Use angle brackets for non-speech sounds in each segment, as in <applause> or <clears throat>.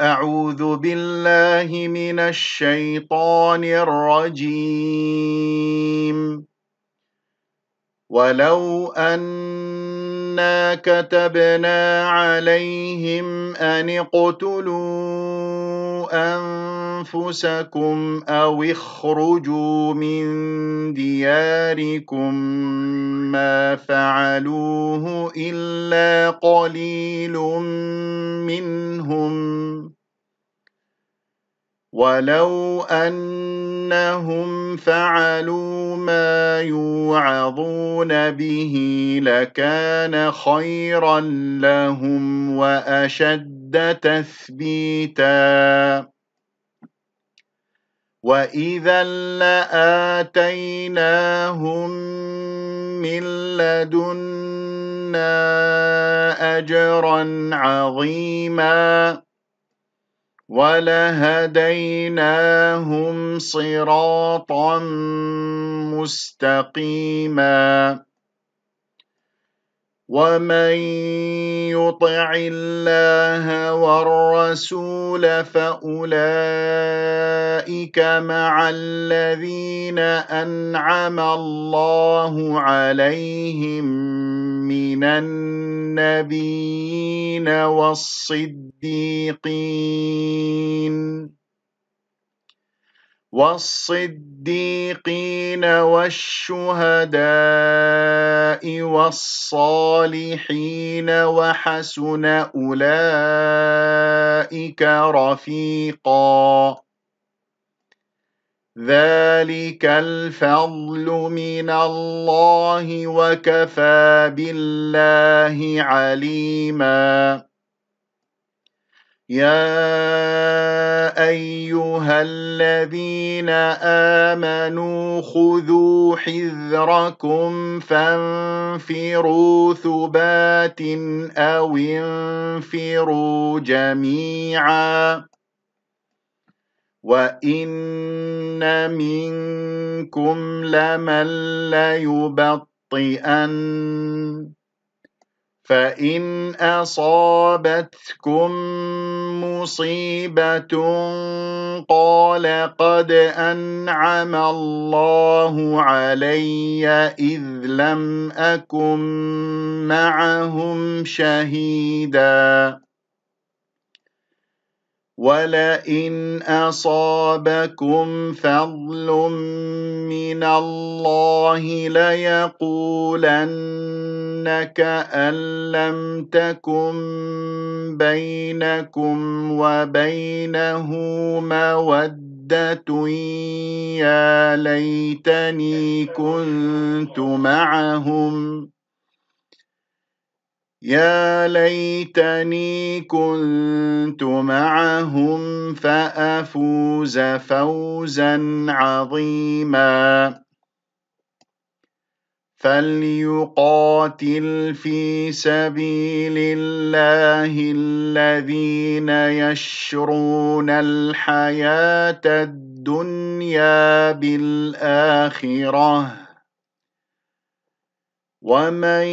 أعوذ بالله من الشيطان الرجيم ولو أنا كتبنا عليهم أن اقتلوا أنفسكم أو اخرجوا من دياركم ما فعلوه إلا قليل منهم ولو أنهم فعلوا ما يوعظون به لكان خيرا لهم وأشد واشد تثبيتا واذا لاتيناهم من لدنا اجرا عظيما ولهديناهم صراطا مستقيما ومن يطع الله والرسول فاولئك مع الذين انعم الله عليهم من النبيين والصديقين والصديقين والشهداء والصالحين وحسن اولئك رفيقا ذلك الفضل من الله وكفى بالله عليما يا ايها الذين امنوا خذوا حذركم فانفروا ثبات او انفروا جميعا وان منكم لمن ليبطئن فان اصابتكم مصيبه قال قد انعم الله علي اذ لم اكن معهم شهيدا ولئن اصابكم فضل من الله ليقولنك أن لم تكن بينكم وبينه موده يا ليتني كنت معهم يا ليتني كنت معهم فافوز فوزا عظيما فليقاتل في سبيل الله الذين يشرون الحياه الدنيا بالاخره ومن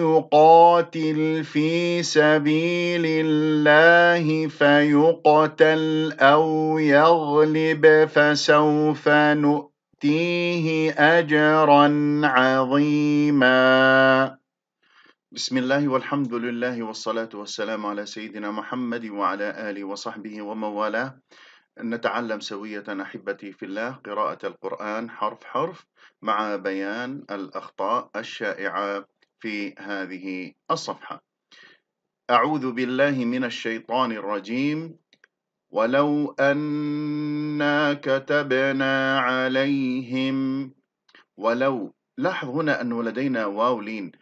يقاتل في سبيل الله فيقتل او يغلب فسوف نؤتيه اجرا عظيما بسم الله والحمد لله والصلاه والسلام على سيدنا محمد وعلى اله وصحبه ومن والاه نتعلم سويه احبتي في الله قراءه القران حرف حرف مع بيان الأخطاء الشائعة في هذه الصفحة. أعوذ بالله من الشيطان الرجيم ولو أنا كتبنا عليهم ولو لاحظ هنا أنه لدينا واو لين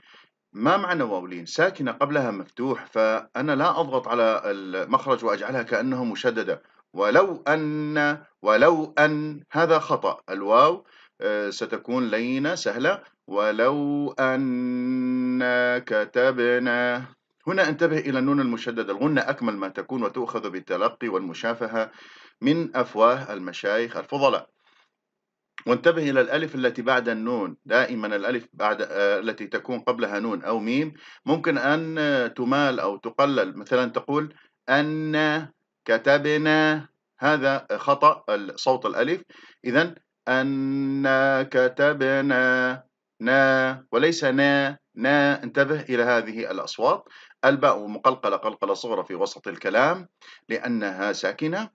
ما معنى واو لين ساكنة قبلها مفتوح فأنا لا أضغط على المخرج وأجعلها كأنها مشددة ولو أن ولو أن هذا خطأ الواو آه، ستكون لينة سهلة ولو أنا كتبنا هنا انتبه إلى النون المشددة الغنة أكمل ما تكون وتؤخذ بالتلقي والمشافهة من أفواه المشايخ الفضلاء وانتبه إلى الألف التي بعد النون دائما الألف بعد آه، التي تكون قبلها نون أو ميم ممكن أن تمال أو تقلل مثلا تقول أن كتبنا هذا خطأ صوت الألف إذا أنا كتبنا نا وليس نا نا انتبه إلى هذه الأصوات الباء مقلقلة قلقلة صغرى في وسط الكلام لأنها ساكنة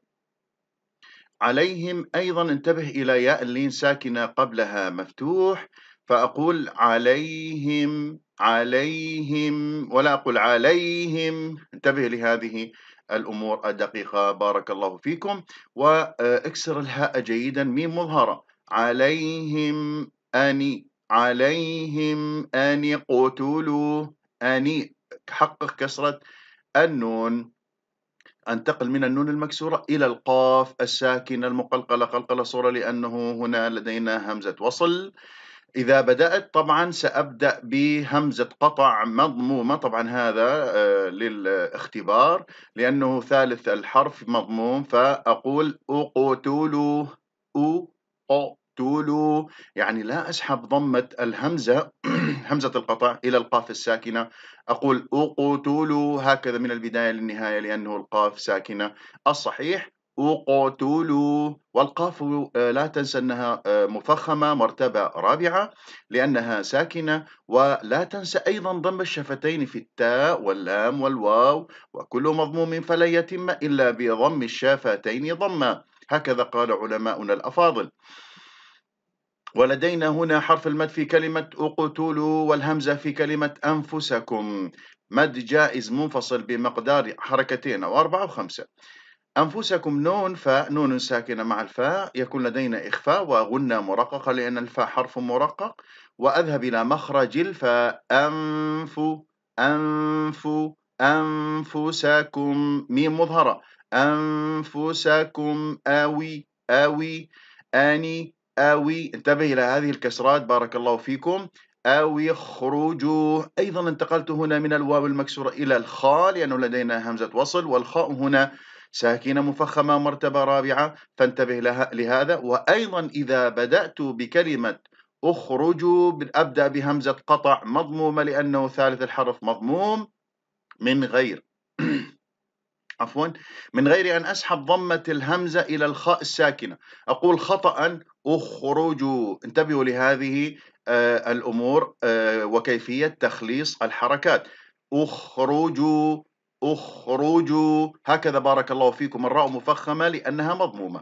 عليهم أيضا انتبه إلى ياء اللين ساكنة قبلها مفتوح فأقول عليهم عليهم ولا أقول عليهم انتبه لهذه الأمور الدقيقة بارك الله فيكم واكسر الهاء جيدا ميم مظهرة عليهم أني عليهم أني قتلوا أني حقق كسرة النون أنتقل من النون المكسورة إلى القاف الساكنة المقلقلة قلقلة صورة لأنه هنا لدينا همزة وصل إذا بدأت طبعا سأبدأ بهمزة قطع مضمومة طبعا هذا آه، للاختبار لأنه ثالث الحرف مضموم فأقول أقتلوا أقتلوا يعني لا أسحب ضمة الهمزة <clears throat> همزة القطع إلى القاف الساكنة أقول أقتلوا هكذا من البداية للنهاية لأنه القاف ساكنة الصحيح اقتلوا والقاف آه، لا تنسى أنها آه، مفخمة مرتبة رابعة لأنها ساكنة ولا تنسى أيضا ضم الشفتين في التاء واللام والواو وكل مضموم فلا يتم إلا بضم الشفتين ضما هكذا قال علماؤنا الأفاضل ولدينا هنا حرف المد في كلمة اقتلوا والهمزة في كلمة أنفسكم مد جائز منفصل بمقدار حركتين أو أربعة أو خمسة أنفسكم نون فاء نون ساكنة مع الفاء يكون لدينا إخفاء وغنى مرققة لأن الفاء حرف مرقق وأذهب إلى مخرج الفاء أنف أنف أنفسكم ميم مظهرة أنفسكم أوي أوي أني أوي انتبه إلى هذه الكسرات بارك الله فيكم أو يخرجوا أيضا انتقلت هنا من الواو المكسورة إلى الخاء لأنه لدينا همزة وصل والخاء هنا ساكنة مفخمة مرتبة رابعة فانتبه لها لهذا وأيضا إذا بدأت بكلمة اخرجوا أبدأ بهمزة قطع مضمومة لأنه ثالث الحرف مضموم من غير <clears throat> عفوا من غير أن أسحب ضمة الهمزة إلى الخاء الساكنة أقول خطأ اخرجوا انتبهوا لهذه آه، الأمور آه، وكيفية تخليص الحركات اخرجوا اخرجوا هكذا بارك الله فيكم الراء مفخمة لأنها مضمومة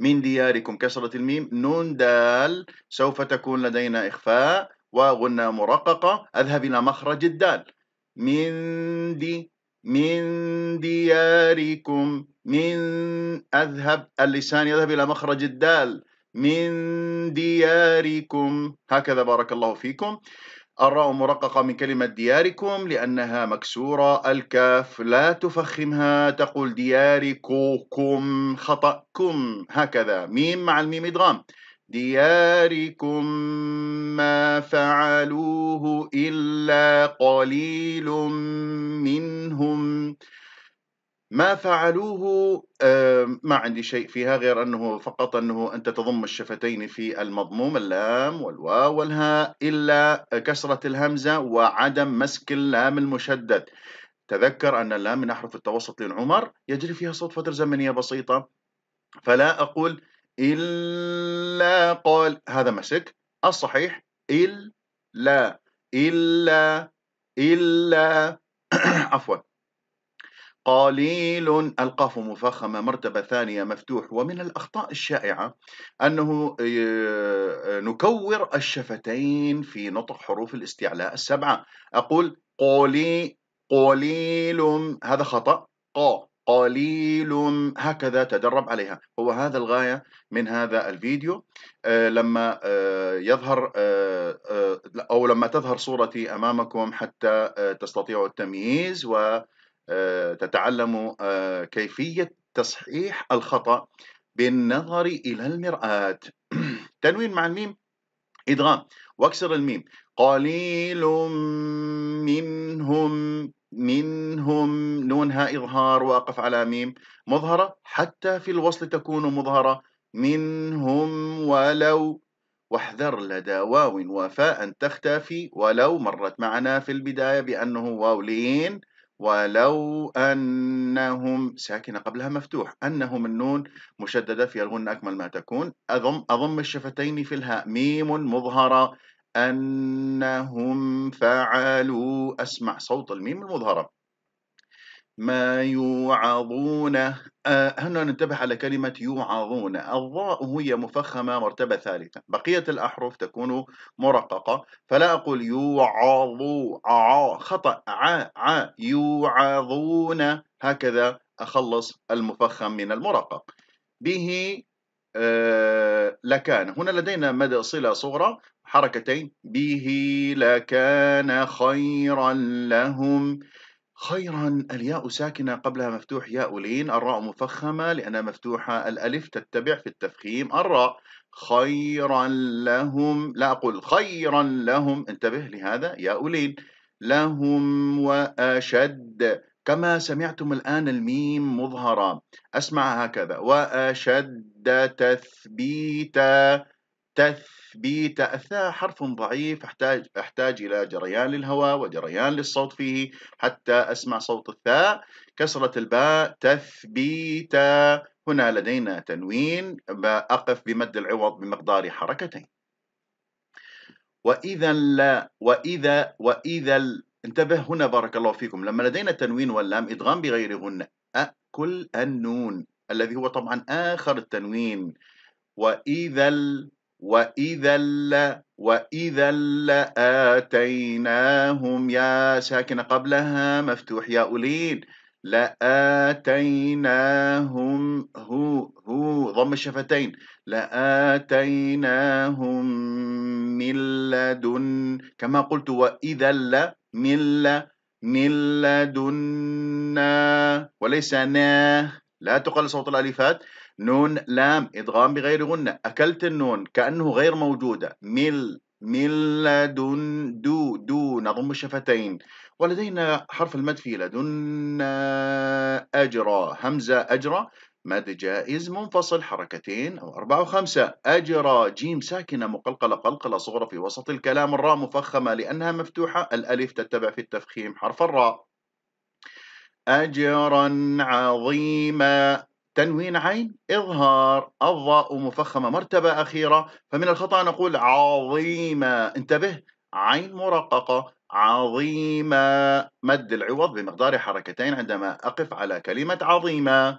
من دياركم كسرة الميم نون دال سوف تكون لدينا إخفاء وغنى مرققة أذهب إلى مخرج الدال من دي من دياركم من أذهب اللسان يذهب إلى مخرج الدال من دياركم هكذا بارك الله فيكم الراء مرققة من كلمة دياركم لأنها مكسورة الكاف لا تفخمها تقول دياركم خطأكم هكذا ميم مع الميم إدغام دياركم ما فعلوه إلا قليل منهم ما فعلوه ما عندي شيء فيها غير أنه فقط أنه أنت تضم الشفتين في المضموم اللام والواو والهاء إلا كسرة الهمزة وعدم مسك اللام المشدد تذكر أن اللام من أحرف التوسط للعمر يجري فيها صوت فترة زمنية بسيطة فلا أقول إلا قال هذا مسك الصحيح إلا إلا إلا <clears throat> عفوا قليل القاف مفخمة مرتبة ثانية مفتوح ومن الأخطاء الشائعة أنه آه، آه، نكور الشفتين في نطق حروف الاستعلاء السبعة أقول قولي قليل هذا خطأ ق قليل هكذا تدرب عليها هو هذا الغاية من هذا الفيديو آه، لما يظهر أو لما تظهر صورتي أمامكم حتى تستطيعوا التمييز و آه، تتعلم آه، كيفية تصحيح الخطأ بالنظر إلى المرآة <clears throat> تنوين مع الميم إدغام واكسر الميم قليل منهم منهم نونها إظهار واقف على ميم مظهرة حتى في الوصل تكون مظهرة منهم ولو واحذر لدى واو وفاء تختفي ولو مرت معنا في البداية بأنه واو لين ولو أنهم ساكنة قبلها مفتوح أنهم النون مشددة في الغن أكمل ما تكون أضم أضم الشفتين في الهاء ميم مظهرة أنهم فعلوا أسمع صوت الميم المظهرة ما يوعظون آه هنا ننتبه على كلمة يوعظون الضاء هي مفخمة مرتبة ثالثة بقية الأحرف تكون مرققة فلا أقول يوعظوا ع خطأ ع ع يوعظون هكذا أخلص المفخم من المرقق به آه لكان هنا لدينا مدى صلة صغرى حركتين به لكان خيرا لهم خيرا الياء ساكنة قبلها مفتوح ياء لين الراء مفخمة لأنها مفتوحة الألف تتبع في التفخيم الراء خيرا لهم لا أقول خيرا لهم انتبه لهذا ياء لين لهم وأشد كما سمعتم الآن الميم مظهرة أسمع هكذا وأشد تثبيتا تثبيت أثاء حرف ضعيف أحتاج, أحتاج إلى جريان للهواء وجريان للصوت فيه حتى أسمع صوت الثاء كسرة الباء تثبيت هنا لدينا تنوين أقف بمد العوض بمقدار حركتين وإذا لا وإذا وإذا انتبه هنا بارك الله فيكم لما لدينا تنوين واللام إدغام بغيرهن أكل النون الذي هو طبعا آخر التنوين وإذا ال وإذا ل وإذا لآتيناهم يا ساكنة قبلها مفتوح يا أولين لآتيناهم هو هو ضم الشفتين لآتيناهم من لدن كما قلت وإذا ل من ل من لدنا وليس نا لا تقل صوت الألفات نون لام إدغام بغير غنة أكلت النون كأنه غير موجودة مل مل دون دو دو نضم الشفتين ولدينا حرف المد في لدن أجرى همزة أجرى مد جائز منفصل حركتين أو أربعة وخمسة أجرى جيم ساكنة مقلقلة قلقلة صغرى في وسط الكلام الراء مفخمة لأنها مفتوحة الألف تتبع في التفخيم حرف الراء أجرا عظيما تنوين عين إظهار الضاء مفخمة مرتبة أخيرة فمن الخطأ نقول عظيمة انتبه عين مرققة عظيمة مد العوض بمقدار حركتين عندما أقف على كلمة عظيمة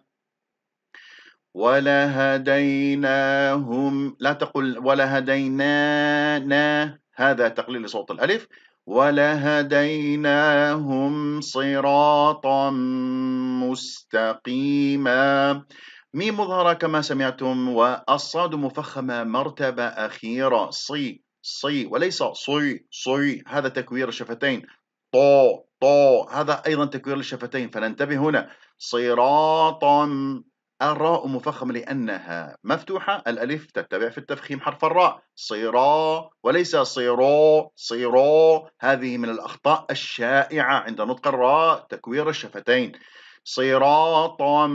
ولهديناهم لا تقل ولهدينانا هذا تقليل صوت الألف ولهديناهم صراطا مستقيما ميم مظهرة كما سمعتم والصاد مفخمة مرتبة أخيرة صي صي وليس صي صي هذا تكوير الشفتين طو طو هذا أيضا تكوير الشفتين فننتبه هنا صراطا الراء مفخم لأنها مفتوحة الألف تتبع في التفخيم حرف الراء صيرا وليس صيرو صيرو هذه من الأخطاء الشائعة عند نطق الراء تكوير الشفتين صراطا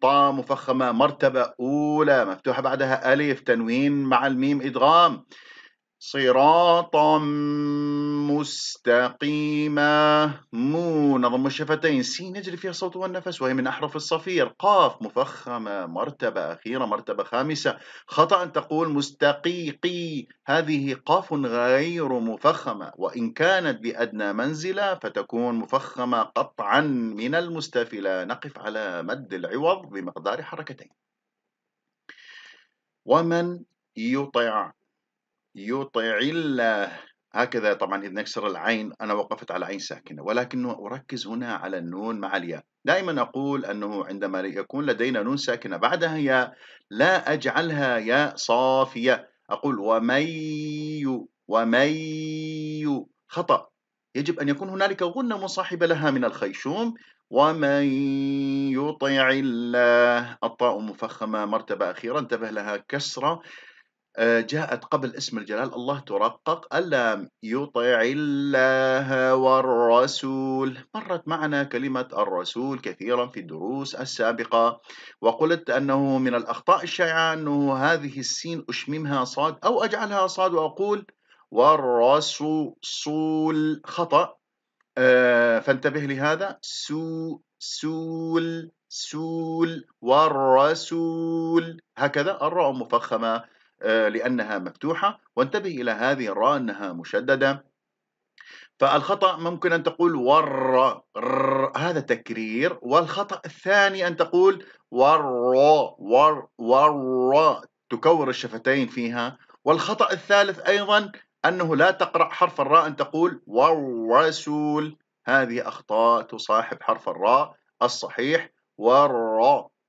طا مفخمة مرتبة أولى مفتوحة بعدها ألف تنوين مع الميم إدغام صراطا مستقيما مو نضم الشفتين سين يجري فيها الصوت والنفس وهي من أحرف الصفير قاف مفخمة مرتبة أخيرة مرتبة خامسة خطأ أن تقول مستقيقي هذه قاف غير مفخمة وإن كانت بأدنى منزلة فتكون مفخمة قطعا من المستفلة نقف على مد العوض بمقدار حركتين ومن يطع يطع الله هكذا طبعا إذ نكسر العين أنا وقفت على عين ساكنة ولكن أركز هنا على النون مع الياء دائما أقول أنه عندما يكون لدينا نون ساكنة بعدها ياء لا أجعلها ياء صافية أقول ومي ومي خطأ يجب أن يكون هنالك غنة مصاحبة لها من الخيشوم ومن يطع الله الطاء مفخمة مرتبة أخيرة انتبه لها كسرة جاءت قبل اسم الجلال الله ترقق ألا يطع الله والرسول مرت معنا كلمة الرسول كثيرا في الدروس السابقة وقلت أنه من الأخطاء الشائعة أنه هذه السين أشممها صاد أو أجعلها صاد وأقول والرسول خطأ آه، فانتبه لهذا سو سول سول والرسول هكذا الراء مفخمة آه، لأنها مفتوحة وانتبه إلى هذه الراء أنها مشددة فالخطأ ممكن أن تقول ور هذا تكرير والخطأ الثاني أن تقول ور ور ور تكور الشفتين فيها والخطأ الثالث أيضا أنه لا تقرأ حرف الراء أن تقول والرسول هذه أخطاء تصاحب حرف الراء الصحيح ور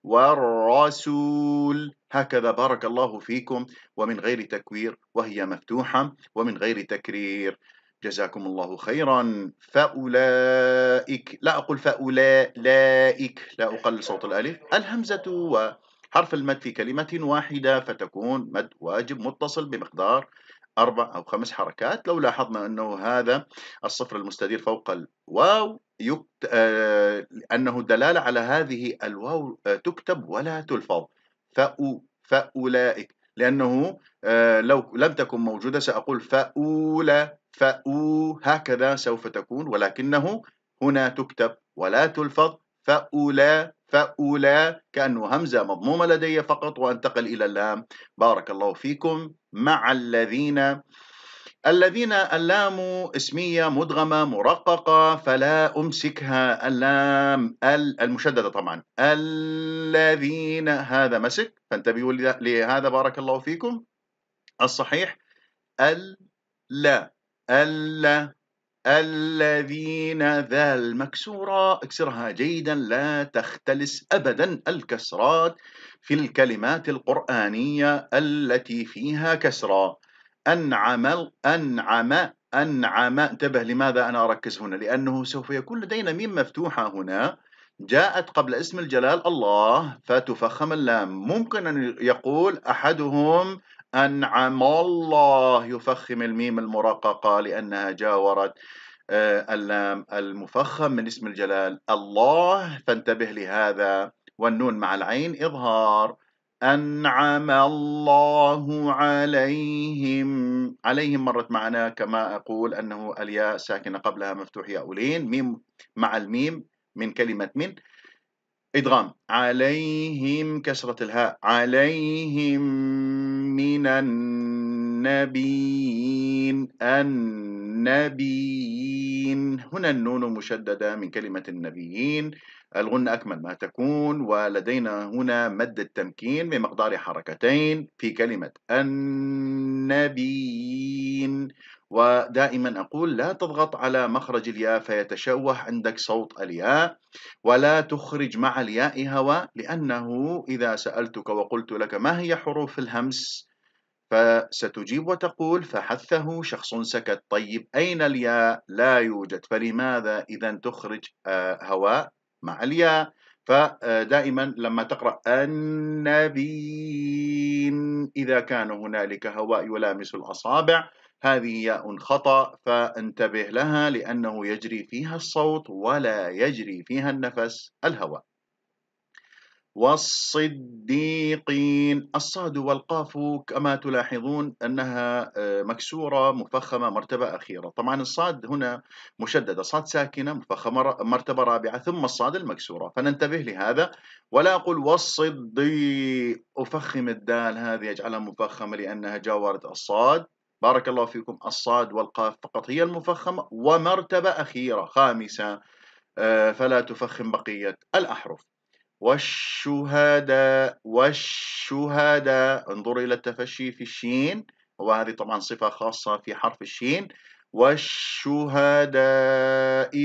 والرسول هكذا بارك الله فيكم ومن غير تكوير وهي مفتوحة ومن غير تكرير جزاكم الله خيرا فأولئك لا أقول فأولئك لا أقلل صوت الألف الهمزة وحرف المد في كلمة واحدة فتكون مد واجب متصل بمقدار أربع أو خمس حركات لو لاحظنا أنه هذا الصفر المستدير فوق الواو يكت... آه، أنه دلالة على هذه الواو آه، تكتب ولا تلفظ فأو فأولئك لأنه آه، لو لم تكن موجودة سأقول فأولى فأو هكذا سوف تكون ولكنه هنا تكتب ولا تلفظ فأولى فأولى كأنه همزة مضمومة لدي فقط وأنتقل إلى اللام بارك الله فيكم مع الذين الذين اللام اسمية مدغمة مرققة فلا أمسكها اللام المشددة طبعا الذين هذا مسك فانتبهوا لهذا بارك الله فيكم الصحيح ال لا ألا الذين ذا المكسورة اكسرها جيدا لا تختلس أبدا الكسرات في الكلمات القرآنية التي فيها كسرة أنعم أنعم أنعم انتبه لماذا أنا أركز هنا لأنه سوف يكون لدينا ميم مفتوحة هنا جاءت قبل اسم الجلال الله فتفخم اللام ممكن أن يقول أحدهم أنعم الله يفخم الميم المرققة لأنها جاورت آه، اللام المفخم من اسم الجلال الله فانتبه لهذا والنون مع العين إظهار أنعم الله عليهم عليهم مرت معنا كما أقول أنه الياء ساكنة قبلها مفتوح ولين ميم مع الميم من كلمة من إدغام عليهم كسرة الهاء عليهم من النبيين النبيين هنا النون مشددة من كلمة النبيين الغنة أكمل ما تكون ولدينا هنا مد التمكين بمقدار حركتين في كلمة النبيين ودائما أقول لا تضغط على مخرج الياء فيتشوه عندك صوت الياء ولا تخرج مع الياء هواء لأنه إذا سألتك وقلت لك ما هي حروف الهمس فستجيب وتقول فحثه شخص سكت طيب أين الياء لا يوجد فلماذا إذا تخرج آه، هواء مع الياء فدائما لما تقرأ النبي إذا كان هنالك هواء يلامس الأصابع هذه ياء خطأ فانتبه لها لأنه يجري فيها الصوت ولا يجري فيها النفس الهواء والصديقين الصاد والقاف كما تلاحظون أنها آه، مكسورة مفخمة مرتبة أخيرة طبعا الصاد هنا مشددة صاد ساكنة مفخمة مرتبة رابعة ثم الصاد المكسورة فننتبه لهذا ولا أقول والصدي أفخم الدال هذه أجعلها مفخمة لأنها جاورت الصاد بارك الله فيكم الصاد والقاف فقط هي المفخمة ومرتبة أخيرة خامسة آه، فلا تفخم بقية الأحرف والشهداء والشهداء انظر إلى التفشي في الشين وهذه طبعا صفة خاصة في حرف الشين والشهداء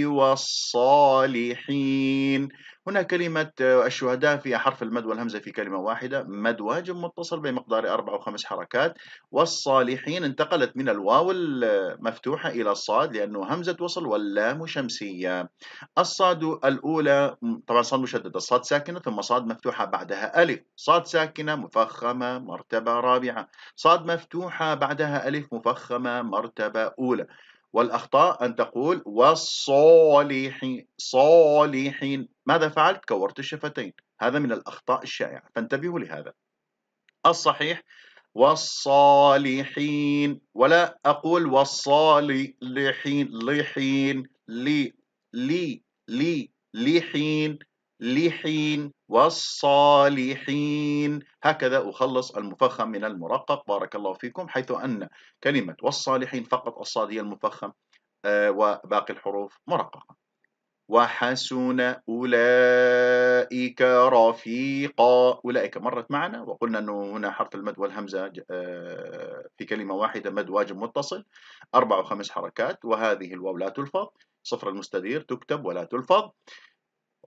والصالحين هنا كلمة آه، الشهداء فيها حرف المد والهمزة في كلمة واحدة مد واجب متصل بمقدار أربع وخمس حركات والصالحين انتقلت من الواو المفتوحة إلى الصاد لأنه همزة وصل واللام شمسية الصاد الأولى طبعا صاد مشددة الصاد ساكنة ثم صاد مفتوحة بعدها ألف صاد ساكنة مفخمة مرتبة رابعة صاد مفتوحة بعدها ألف مفخمة مرتبة أولى والأخطاء أن تقول والصالحين صالحين ماذا فعلت؟ كورت الشفتين هذا من الأخطاء الشائعة فانتبهوا لهذا الصحيح والصالحين ولا أقول والصالحين لحين لي لي لي لحين لحين والصالحين هكذا أخلص المفخم من المرقق بارك الله فيكم حيث أن كلمة والصالحين فقط الصاد هي المفخم آه، وباقي الحروف مرققة وحسن أولئك رفيقا أولئك مرت معنا وقلنا أنه هنا حرف المد والهمزة آه، في كلمة واحدة مد واجب متصل أربع وخمس حركات وهذه الواو لا تلفظ صفر المستدير تكتب ولا تلفظ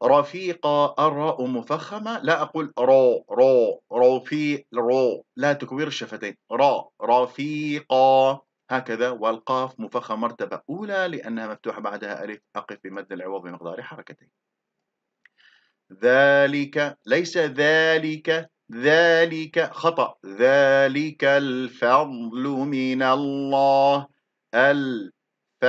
رفيقة الراء مفخمة لا أقول رو رو رفيق رو لا تكوير الشفتين را رفيقة هكذا والقاف مفخمة مرتبة أولى لأنها مفتوحة بعدها ألف أقف بمد العوض بمقدار حركتين ذلك ليس ذلك ذلك خطأ ذلك الفضل من الله الف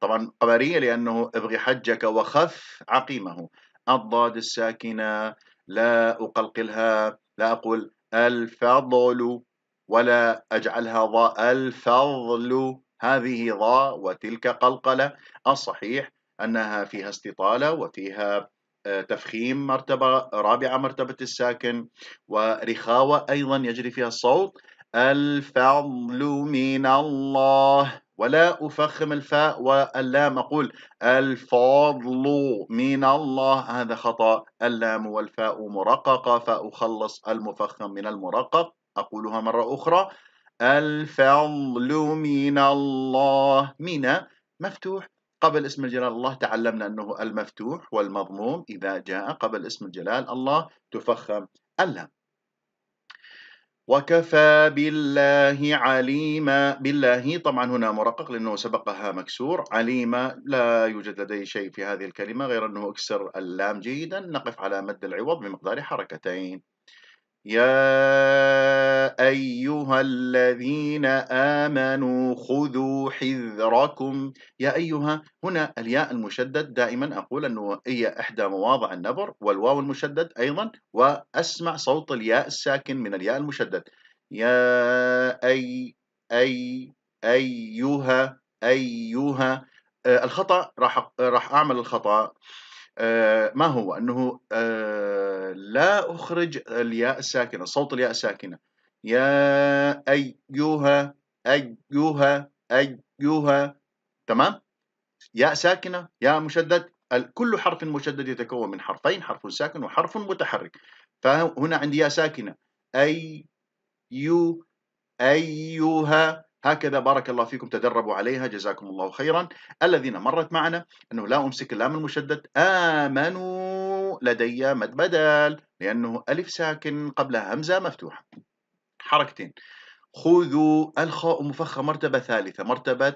طبعا قبرية لأنه ابغي حجك وخف عقيمه الضاد الساكنة لا أقلقلها لا أقول الفضل ولا أجعلها ضاء الفضل هذه ضاء وتلك قلقلة الصحيح أنها فيها استطالة وفيها آه، تفخيم مرتبة رابعة مرتبة الساكن ورخاوة أيضا يجري فيها الصوت الفضل من الله ولا أفخم الفاء واللام أقول الفضل من الله هذا خطأ اللام والفاء مرققة فأخلص المفخم من المرقق أقولها مرة أخرى الفضل من الله من مفتوح قبل اسم الجلال الله تعلمنا أنه المفتوح والمضموم إذا جاء قبل اسم الجلال الله تفخم اللام وكفى بالله عليما بالله طبعا هنا مرقق لأنه سبقها مكسور عليما لا يوجد لدي شيء في هذه الكلمة غير أنه أكسر اللام جيدا نقف على مد العوض بمقدار حركتين يا ايها الذين امنوا خذوا حذركم يا ايها هنا الياء المشدد دائما اقول انه هي احدى مواضع النبر والواو المشدد ايضا واسمع صوت الياء الساكن من الياء المشدد يا اي اي ايها ايها آه، الخطا راح راح اعمل الخطا آه، ما هو أنه آه، لا أخرج الياء الساكنة صوت الياء الساكنة يا أيها أيها أيها تمام ياء ساكنة ياء مشدد كل حرف مشدد يتكون من حرفين حرف ساكن وحرف متحرك فهنا عندي ياء ساكنة أي يو أيها هكذا بارك الله فيكم تدربوا عليها جزاكم الله خيرا الذين مرت معنا أنه لا أمسك اللام المشدد آمنوا لدي مد بدل لأنه ألف ساكن قبلها همزة مفتوحة حركتين خذوا الخاء مفخمة مرتبة ثالثة مرتبة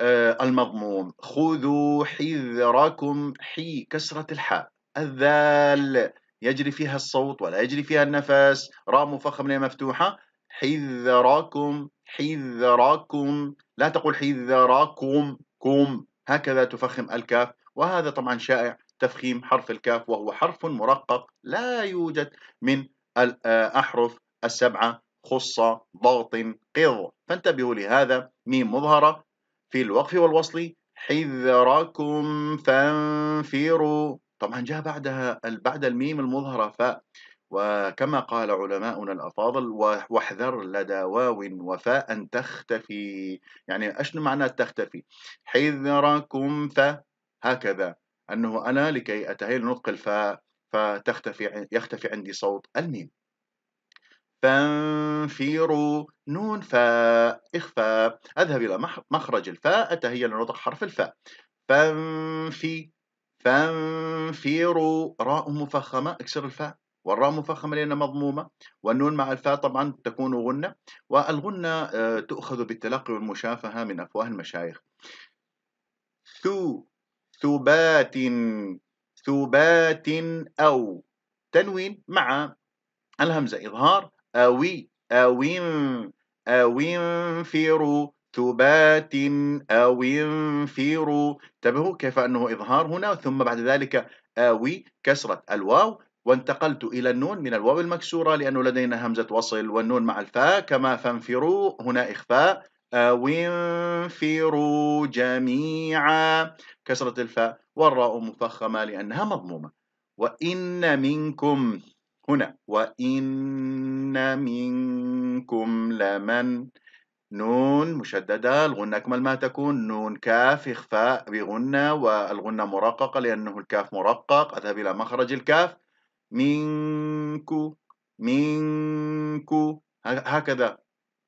آه، المضموم خذوا حذركم حي كسرة الحاء الذال يجري فيها الصوت ولا يجري فيها النفس راء مفخمة مفتوحة حذركم حذركم لا تقول حذركم كم هكذا تفخم الكاف وهذا طبعا شائع تفخيم حرف الكاف وهو حرف مرقق لا يوجد من الأحرف السبعة خصة ضغط قض فانتبهوا لهذا ميم مظهرة في الوقف والوصل حذركم فانفروا طبعا جاء بعدها بعد الميم المظهرة ف وكما قال علماؤنا الأفاضل واحذر لدى واو وفاء أن تختفي يعني أشنو معنى تختفي حذركم ف هكذا أنه أنا لكي أتهيل نطق الفاء فتختفي يختفي عندي صوت الميم فانفيروا نون فاء إخفاء أذهب إلى مخرج الفاء أتهيأ لنطق حرف الفاء فانفي فانفيروا راء مفخمة اكسر الفاء والراء مفخمة لأنها مضمومة والنون مع الفاء طبعا تكون غنة والغنة آه، تؤخذ بالتلقي والمشافهة من أفواه المشايخ ثو ثبات ثبات أو تنوين مع الهمزة إظهار أوي أوين أوينفروا ثبات أو انفيرو انتبهوا كيف أنه إظهار هنا ثم بعد ذلك آوي كسرة الواو وانتقلت إلى النون من الواو المكسورة لأنه لدينا همزة وصل والنون مع الفاء كما فانفروا هنا إخفاء آه، وانفروا جميعا كسرة الفاء والراء مفخمة لأنها مضمومة وإن منكم هنا وإن منكم لمن نون مشددة الغنة أكمل ما تكون نون كاف إخفاء بغنة والغنة مرققة لأنه الكاف مرقق أذهب إلى مخرج الكاف منكو منكو هكذا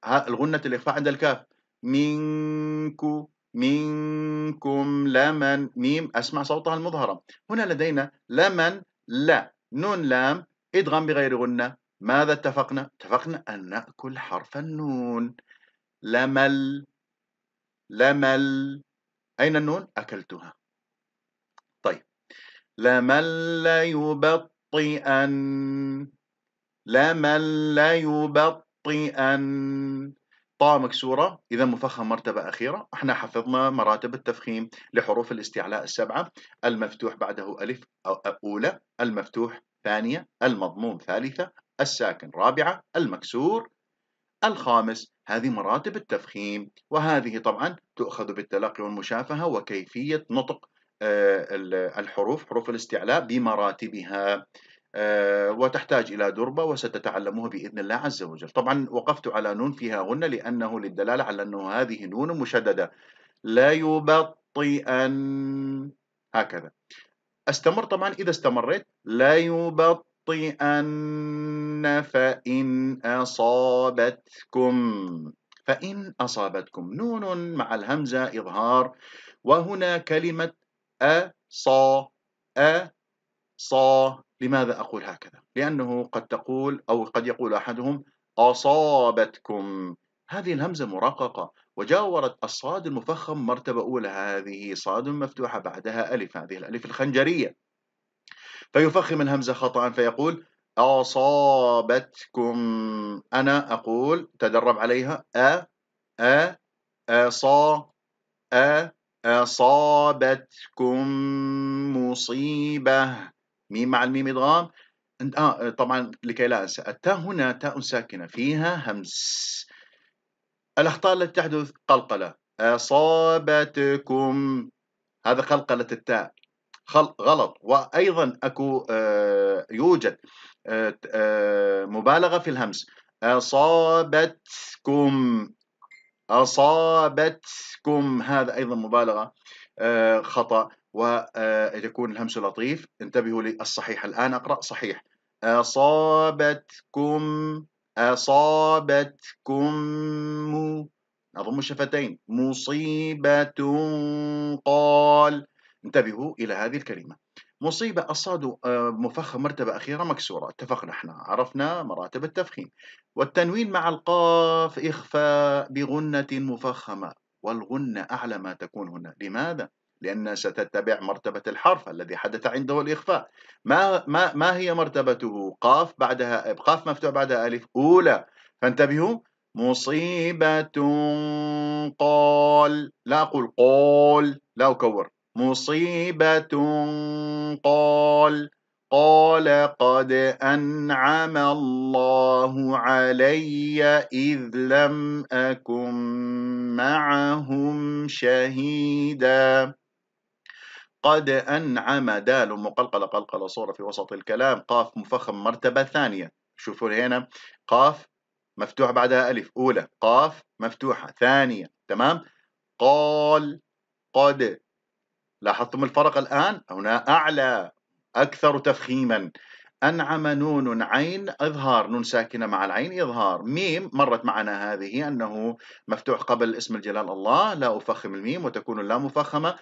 الغنة الإخفاء عند الكاف منكو منكم لمن ميم أسمع صوتها المظهرة هنا لدينا لمن لا نون لام إدغام بغير غنة ماذا اتفقنا؟ اتفقنا أن نأكل حرف النون لمل لمل أين النون؟ أكلتها طيب لمل يبطل ليبطئن لمن يبطئن طاء مكسورة إذا مفخم مرتبة أخيرة احنا حفظنا مراتب التفخيم لحروف الاستعلاء السبعة المفتوح بعده ألف أو أولى المفتوح ثانية المضموم ثالثة الساكن رابعة المكسور الخامس هذه مراتب التفخيم وهذه طبعا تؤخذ بالتلقي والمشافهة وكيفية نطق آه، الحروف حروف الاستعلاء بمراتبها آه، وتحتاج إلى دربة وستتعلموها بإذن الله عز وجل طبعا وقفت على نون فيها غنة لأنه للدلالة على أنه هذه نون مشددة لا يبطئن هكذا استمر طبعا إذا استمريت لا يبطئن فإن أصابتكم فإن أصابتكم نون مع الهمزة إظهار وهنا كلمة أ ص أ ص لماذا أقول هكذا؟ لأنه قد تقول أو قد يقول أحدهم أصابتكم هذه الهمزة مرققة وجاورت الصاد المفخم مرتبة أولى هذه صاد مفتوحة بعدها ألف هذه الألف الخنجرية فيفخم الهمزة خطأ فيقول أصابتكم أنا أقول تدرب عليها أ أ أ ص أ أصابتكم مصيبة ميم مع الميم إدغام آه طبعا لكي لا أنسى التاء هنا تاء ساكنة فيها همس الأخطاء التي تحدث قلقلة أصابتكم هذا قلقلة التاء غلط وأيضا أكو آه يوجد آه, آه، مبالغة في الهمس أصابتكم أصابتكم هذا أيضا مبالغة آه، خطأ ويكون آه، الهمس لطيف انتبهوا للصحيح الآن أقرأ صحيح أصابتكم أصابتكم أضم الشفتين مصيبة قال انتبهوا إلى هذه الكلمة مصيبة أصادوا آه، مفخم مرتبة أخيرة مكسورة اتفقنا احنا عرفنا مراتب التفخيم والتنوين مع القاف إخفاء بغنة مفخمة والغنة أعلى ما تكون هنا لماذا؟ لأن ستتبع مرتبة الحرف الذي حدث عنده الإخفاء ما, ما, ما هي مرتبته؟ قاف بعدها قاف مفتوح بعدها ألف أولى فانتبهوا مصيبة قال لا أقول قول لا أكور مصيبة قال قال قد أنعم الله علي إذ لم أكن معهم شهيدا قد أنعم دال مقلقلة قلقلة صورة في وسط الكلام قاف مفخم مرتبة ثانية شوفوا هنا قاف مفتوح بعدها ألف أولى قاف مفتوحة ثانية تمام قال قد لاحظتم الفرق الآن هنا أعلى أكثر تفخيما أنعم نون عين إظهار نون ساكنة مع العين إظهار ميم مرت معنا هذه أنه مفتوح قبل اسم الجلال الله لا أفخم الميم وتكون اللام مفخمة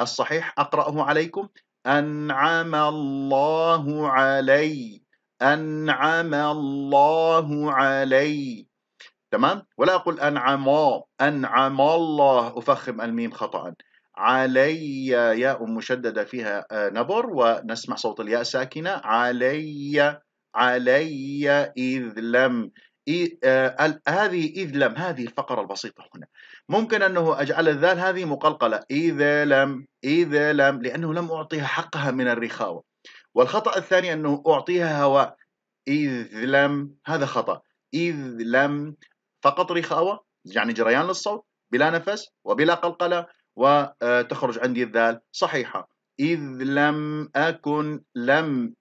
الصحيح أقرأه عليكم أنعم الله علي أنعم الله علي تمام ولا أقول أنعم أنعم الله أفخم الميم خطأ علي ياء مشددة فيها آه، نبر ونسمع صوت الياء ساكنة علي علي إذ لم آه، هذه إذ لم هذه الفقرة البسيطة هنا ممكن أنه أجعل الذال هذه مقلقلة إذا لم إذا لم لأنه لم أعطيها حقها من الرخاوة والخطأ الثاني أنه أعطيها هواء إذ لم هذا خطأ إذ لم فقط رخاوة يعني جريان للصوت بلا نفس وبلا قلقلة وتخرج عندي الذال صحيحة إذ لم أكن لم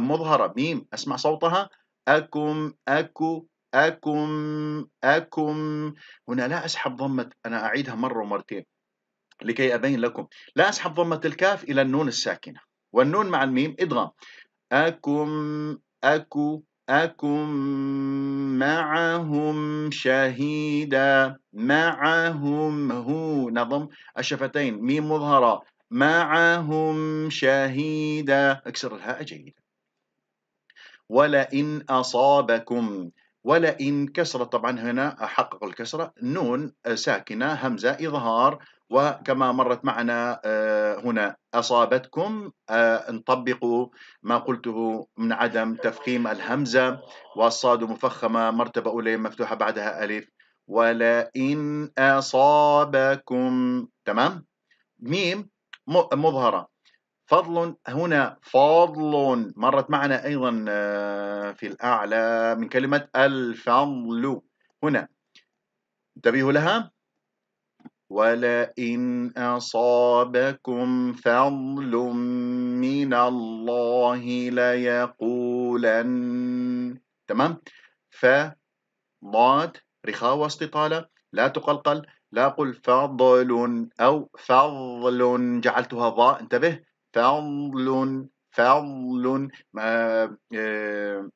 مظهرة ميم أسمع صوتها أكم أكو أكم أكم هنا لا أسحب ضمة أنا أعيدها مرة ومرتين لكي أبين لكم لا أسحب ضمة الكاف إلى النون الساكنة والنون مع الميم إدغام أكم أكو أكن معهم شهيدا معهم هو نظم الشفتين ميم مظهرة معهم شهيدا اكسر الهاء جيدا ولئن أصابكم ولئن كسرة طبعا هنا أحقق الكسرة نون ساكنة همزة إظهار وكما مرت معنا آه، هنا أصابتكم آه، نطبقوا ما قلته من عدم تفخيم الهمزة والصاد مفخمة مرتبة أولى مفتوحة بعدها ألف ولئن أصابكم تمام ميم مظهرة فضل هنا فضل مرت معنا أيضا آه، في الأعلى من كلمة الفضل هنا انتبهوا لها ولئن أصابكم فضل من الله ليقولن تمام فضاد رخاء واستطالة لا تقلقل لا قل فضل أو فضل جعلتها ضاء انتبه فضل فضل ما آه،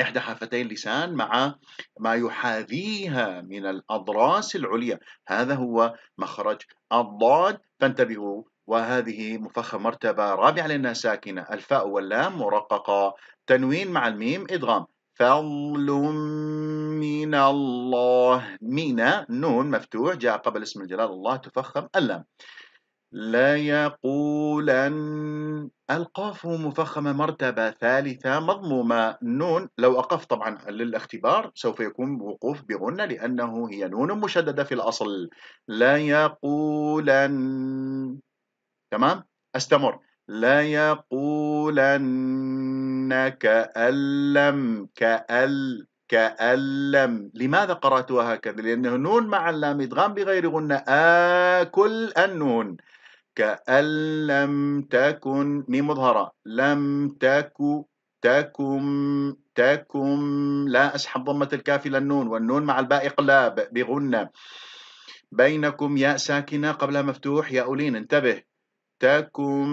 إحدى حافتي اللسان مع ما يحاذيها من الأضراس العليا هذا هو مخرج الضاد فانتبهوا وهذه مفخمة مرتبة رابعة لأنها ساكنة الفاء واللام مرققة تنوين مع الميم إدغام فضل من الله من نون مفتوح جاء قبل اسم الجلال الله تفخم اللام ليقولن القاف مفخمة مرتبة ثالثة مضمومة نون لو أقف طبعا للاختبار سوف يكون وقوف بغنة لأنه هي نون مشددة في الأصل ليقولن تمام أستمر ليقولن كألم كأل كألم لماذا قرأتها هكذا لأنه نون مع اللام إدغام بغير غنة آكل النون كأن لم تكن ميم مظهرة لم تك تكم تكم لا أسحب ضمة الكاف إلى النون والنون مع الباء قلاب بغنة بينكم ياء ساكنة قبلها مفتوح يا أولين انتبه تكم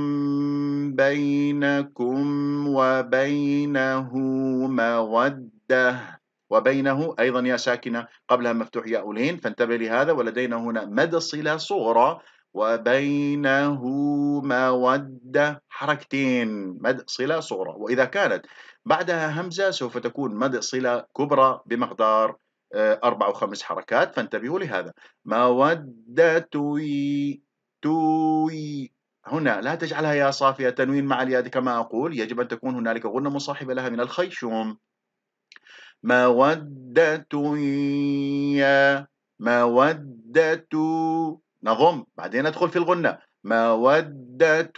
بينكم وبينه مودة وبينه أيضا يا ساكنة قبلها مفتوح يا أولين فانتبه لهذا ولدينا هنا مد الصلة صغرى وبينه مودة حركتين مد صلة صغرى وإذا كانت بعدها همزة سوف تكون مد صلة كبرى بمقدار آه، أربع وخمس حركات فانتبهوا لهذا مودة توي هنا لا تجعلها يا صافية تنوين مع الياء كما أقول يجب أن تكون هنالك غنة مصاحبة لها من الخيشوم مودة يا مودة نضم بعدين ادخل في الغنة مودة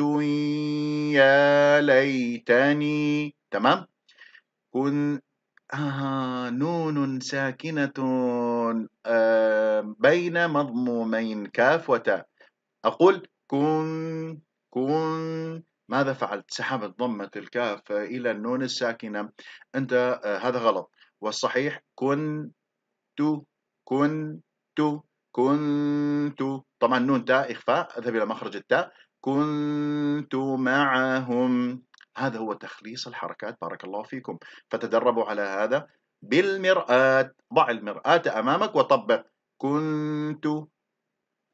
يا ليتني تمام كن آه نون ساكنة آه بين مضمومين كاف وتاء أقول كن كن ماذا فعلت؟ سحبت ضمة الكاف إلى النون الساكنة أنت آه هذا غلط والصحيح كنت كنت كنت طبعا نون تاء إخفاء أذهب إلى مخرج التاء كنت معهم هذا هو تخليص الحركات بارك الله فيكم فتدربوا على هذا بالمرآة ضع المرآة أمامك وطبق كنت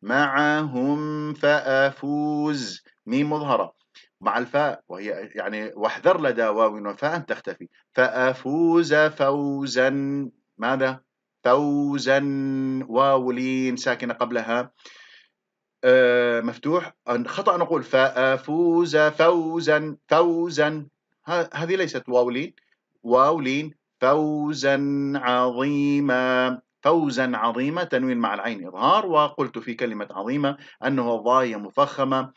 معهم فأفوز ميم مظهرة مع الفاء وهي يعني واحذر لدى واو وفاء تختفي فأفوز فوزا ماذا فوزا واو لين ساكنة قبلها آه، مفتوح خطأ نقول فأفوز فوزا فوزا هذه ليست واو لين واو لين فوزا عظيما فوزا عظيما تنوين مع العين إظهار وقلت في كلمة عظيمة أنه ضاية مفخمة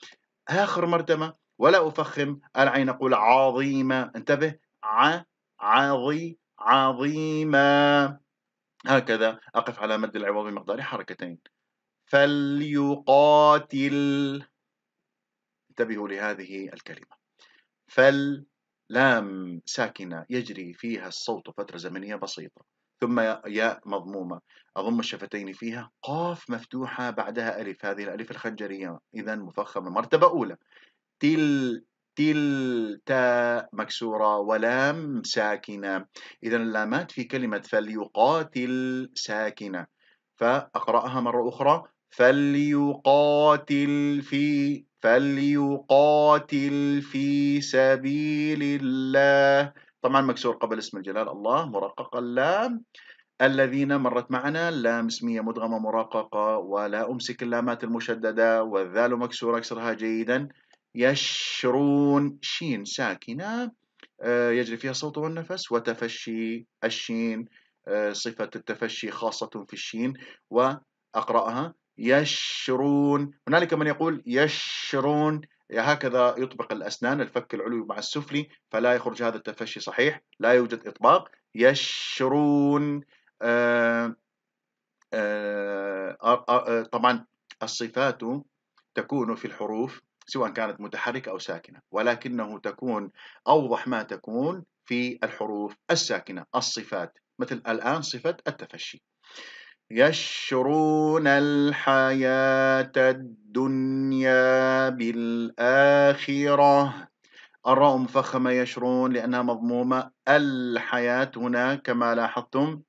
آخر مرتبة ولا أفخم العين أقول عظيمة انتبه ع عظي عظيمة هكذا أقف على مد العوض بمقدار حركتين فليقاتل انتبهوا لهذه الكلمة فل لام ساكنة يجري فيها الصوت فترة زمنية بسيطة ثم ياء مضمومة أضم الشفتين فيها قاف مفتوحة بعدها ألف هذه الألف الخنجرية إذا مفخمة مرتبة أولى تل تلتا مكسورة ولام ساكنة إذا اللامات في كلمة فليقاتل ساكنة فأقرأها مرة أخرى فليقاتل في فليقاتل في سبيل الله طبعا مكسور قبل اسم الجلال الله مرقق اللام الذين مرت معنا لام اسمية مدغمة مرققة ولا أمسك اللامات المشددة والذال مكسورة اكسرها جيدا يشرون شين ساكنة آه، يجري فيها الصوت والنفس وتفشي الشين آه، صفة التفشي خاصة في الشين وأقرأها يشرون هنالك من يقول يشرون هكذا يطبق الأسنان الفك العلوي مع السفلي فلا يخرج هذا التفشي صحيح لا يوجد إطباق يشرون آه، طبعا الصفات تكون في الحروف سواء كانت متحركة أو ساكنة ولكنه تكون أوضح ما تكون في الحروف الساكنة الصفات مثل الآن صفة التفشي يشرون الحياة الدنيا بالآخرة الراء مفخمة يشرون لأنها مضمومة الحياة هنا كما لاحظتم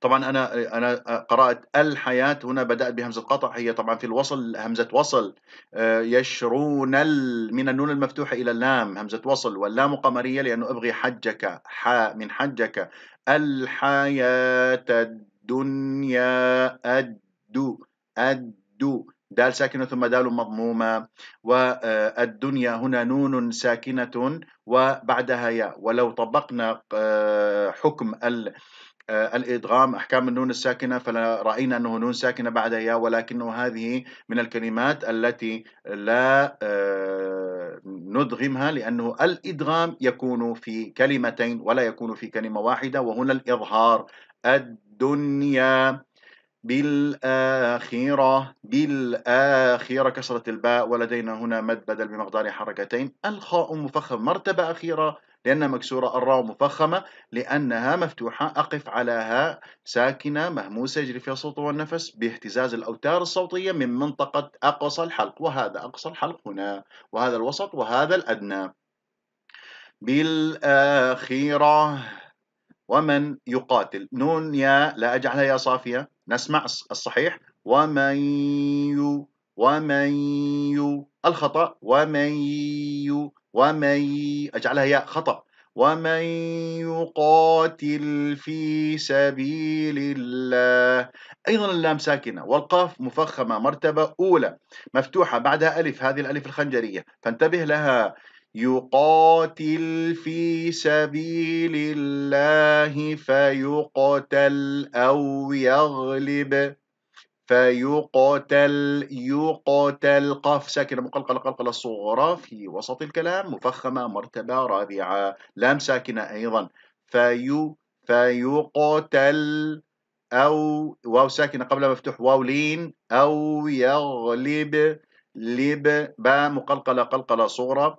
طبعا انا انا آه، قرات الحياه هنا بدات بهمزه قطع هي طبعا في الوصل همزه وصل آه، يشرون من النون المفتوحه الى اللام همزه وصل واللام قمريه لانه ابغي حجك حاء من حجك الحياه الدنيا الدو الدو دال ساكنة ثم دال مضمومة والدنيا آه، هنا نون ساكنة وبعدها ياء ولو طبقنا حكم آه، الإدغام أحكام النون الساكنة فرأينا أنه نون ساكنة بعد يا ولكنه هذه من الكلمات التي لا آه، ندغمها لأنه الإدغام يكون في كلمتين ولا يكون في كلمة واحدة وهنا الإظهار الدنيا بالآخرة بالآخرة كسرة الباء ولدينا هنا مد بدل بمقدار حركتين الخاء مفخم مرتبة أخيرة لأنها مكسورة الراء مفخمة لأنها مفتوحة أقف على هاء ساكنة مهموسة يجري فيها الصوت والنفس باهتزاز الأوتار الصوتية من منطقة أقصى الحلق وهذا أقصى الحلق هنا وهذا الوسط وهذا الأدنى بالآخرة ومن يقاتل نون يا لا أجعلها يا صافية نسمع الصحيح ومن يو ومن يو الخطأ ومن يو ومن أجعلها ياء خطأ ومن يقاتل في سبيل الله أيضا اللام ساكنة والقاف مفخمة مرتبة أولى مفتوحة بعدها ألف هذه الألف الخنجرية فانتبه لها يقاتل في سبيل الله فيقتل أو يغلب فيقتل يقتل قاف ساكنة مقلقلة قلقلة صغرى في وسط الكلام مفخمة مرتبة رابعة لام ساكنة أيضا في فيقتل أو واو ساكنة قبل مفتوح واو لين أو يغلب لب باء مقلقلة قلقلة صغرى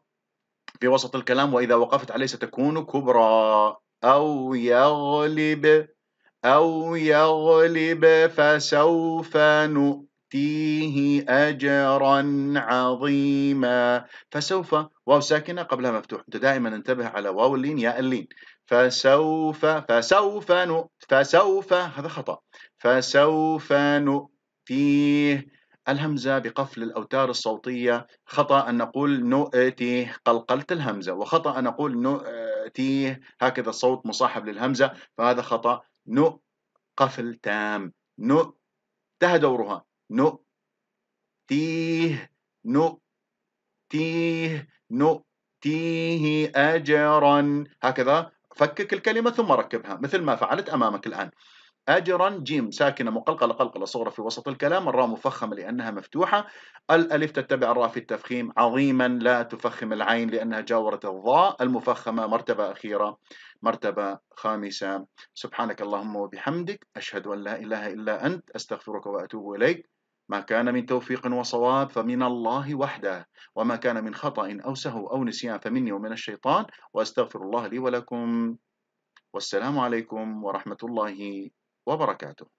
في وسط الكلام وإذا وقفت عليه ستكون كبرى أو يغلب أو يغلب فسوف نؤتيه أجرا عظيما فسوف واو ساكنة قبلها مفتوح أنت دائما انتبه على واو اللين يا اللين فسوف فسوف نؤ فسوف هذا خطأ فسوف نؤتيه الهمزة بقفل الأوتار الصوتية خطأ أن نقول نؤتيه قلقلت الهمزة وخطأ أن نقول نؤتيه هكذا الصوت مصاحب للهمزة فهذا خطأ نو قفل تام نو انتهى دورها نو تيه نو تيه نو تيه أجرا هكذا فكك الكلمة ثم ركبها مثل ما فعلت أمامك الآن أجرا جيم ساكنة مقلقلة قلقلة صغرى في وسط الكلام الراء مفخمة لأنها مفتوحة الألف تتبع الراء في التفخيم عظيما لا تفخم العين لأنها جاورت الظاء المفخمة مرتبة أخيرة مرتبة خامسة سبحانك اللهم وبحمدك أشهد أن لا إله إلا أنت أستغفرك وأتوب إليك ما كان من توفيق وصواب فمن الله وحده وما كان من خطأ أو سهو أو نسيان فمني ومن الشيطان وأستغفر الله لي ولكم والسلام عليكم ورحمة الله وبركاته